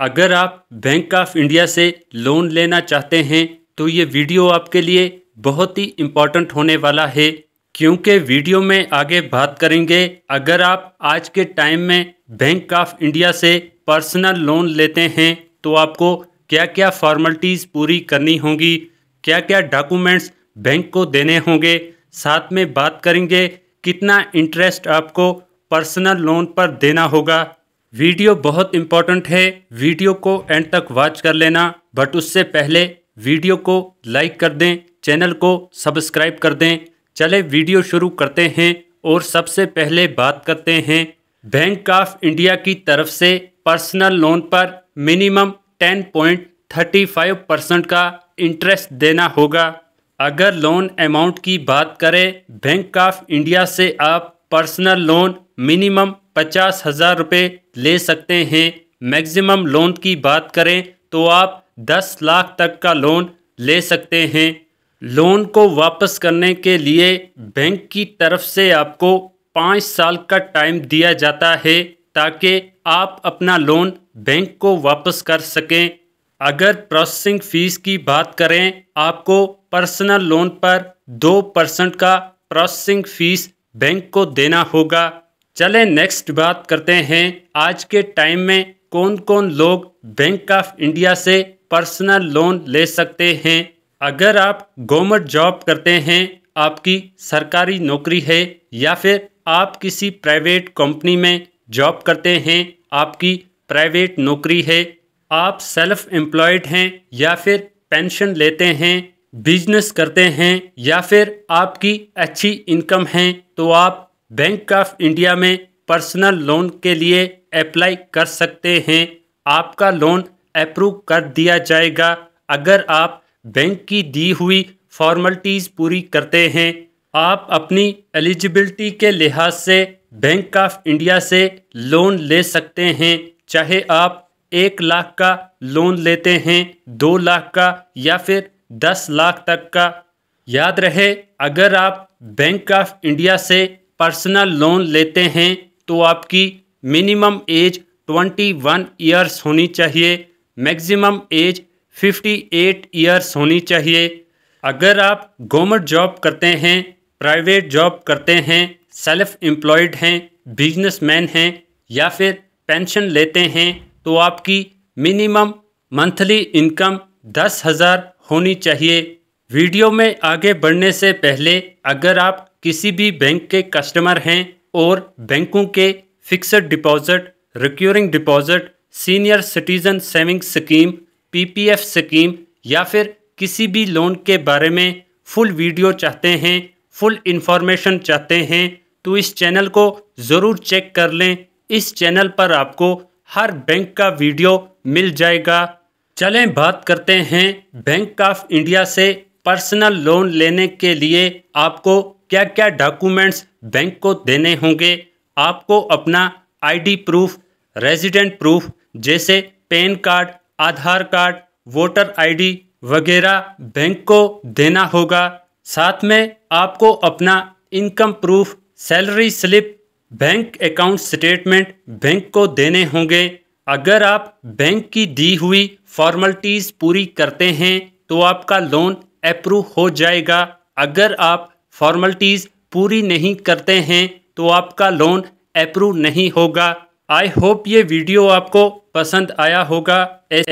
अगर आप Bank of India से लोन लेना चाहते हैं तो ये वीडियो आपके लिए बहुत ही इम्पॉर्टेंट होने वाला है क्योंकि वीडियो में आगे बात करेंगे अगर आप आज के टाइम में बैंक ऑफ इंडिया से पर्सनल लोन लेते हैं तो आपको क्या क्या फॉर्मेलिटीज़ पूरी करनी होंगी क्या क्या डॉक्यूमेंट्स बैंक को देने होंगे साथ में बात करेंगे कितना इंटरेस्ट आपको पर्सनल लोन पर देना होगा वीडियो बहुत इंपॉर्टेंट है वीडियो को एंड तक वॉच कर लेना बट उससे पहले वीडियो को लाइक कर दें चैनल को सब्सक्राइब कर दें चले वीडियो शुरू करते हैं और सबसे पहले बात करते हैं बैंक ऑफ इंडिया की तरफ से पर्सनल लोन पर minimum ten point thirty five percent का इंटरेस्ट देना होगा अगर लोन अमाउंट की बात करें बैंक ऑफ इंडिया से आप पर्सनल लोन मिनिमम पचास हज़ार रुपये ले सकते हैं मैक्सिमम लोन की बात करें तो आप दस लाख तक का लोन ले सकते हैं लोन को वापस करने के लिए बैंक की तरफ से आपको पाँच साल का टाइम दिया जाता है ताकि आप अपना लोन बैंक को वापस कर सकें अगर प्रोसेसिंग फ़ीस की बात करें आपको पर्सनल लोन पर दो परसेंट का प्रोसेसिंग फ़ीस बैंक को देना होगा चले नेक्स्ट बात करते हैं आज के टाइम में कौन कौन लोग बैंक ऑफ इंडिया से पर्सनल लोन ले सकते हैं अगर आप गवर्नमेंट जॉब करते हैं आपकी सरकारी नौकरी है या फिर आप किसी प्राइवेट कंपनी में जॉब करते हैं आपकी प्राइवेट नौकरी है आप सेल्फ एम्प्लॉयड हैं या फिर पेंशन लेते हैं बिजनेस करते हैं या फिर आपकी अच्छी इनकम है तो आप बैंक ऑफ इंडिया में पर्सनल लोन के लिए अप्लाई कर सकते हैं आपका लोन अप्रूव कर दिया जाएगा अगर आप बैंक की दी हुई फॉर्मलिटीज़ पूरी करते हैं आप अपनी एलिजिबिलिटी के लिहाज से बैंक ऑफ इंडिया से लोन ले सकते हैं चाहे आप एक लाख का लोन लेते हैं दो लाख का या फिर दस लाख तक का याद रहे अगर आप बैंक ऑफ इंडिया से पर्सनल लोन लेते हैं तो आपकी मिनिमम एज 21 ईयर्स होनी चाहिए मैक्सिमम एज 58 ईयर्स होनी चाहिए अगर आप गवर्नमेंट जॉब करते हैं प्राइवेट जॉब करते हैं सेल्फ एम्प्लॉयड हैं बिजनेसमैन हैं या फिर पेंशन लेते हैं तो आपकी मिनिमम मंथली इनकम दस हज़ार होनी चाहिए वीडियो में आगे बढ़ने से पहले अगर आप किसी भी बैंक के कस्टमर हैं और बैंकों के fixed deposit recurring deposit senior citizen saving scheme PPF scheme या फिर किसी भी लोन के बारे में फुल वीडियो चाहते हैं फुल इंफॉर्मेशन चाहते हैं तो इस चैनल को ज़रूर चेक कर लें इस चैनल पर आपको हर बैंक का वीडियो मिल जाएगा चलें बात करते हैं बैंक ऑफ इंडिया से पर्सनल लोन लेने के लिए आपको क्या क्या डॉक्यूमेंट्स बैंक को देने होंगे आपको अपना आईडी प्रूफ रेजिडेंट प्रूफ जैसे PAN card Aadhaar card voter ID वगैरह बैंक को देना होगा साथ में आपको अपना income proof salary slip bank account statement bank को देने होंगे अगर आप बैंक की दी हुई फॉर्मलिटीज़ पूरी करते हैं तो आपका लोन अप्रूव हो जाएगा अगर आप फॉर्मलिटीज़ पूरी नहीं करते हैं तो आपका लोन अप्रूव नहीं होगा आई होप ये वीडियो आपको पसंद आया होगा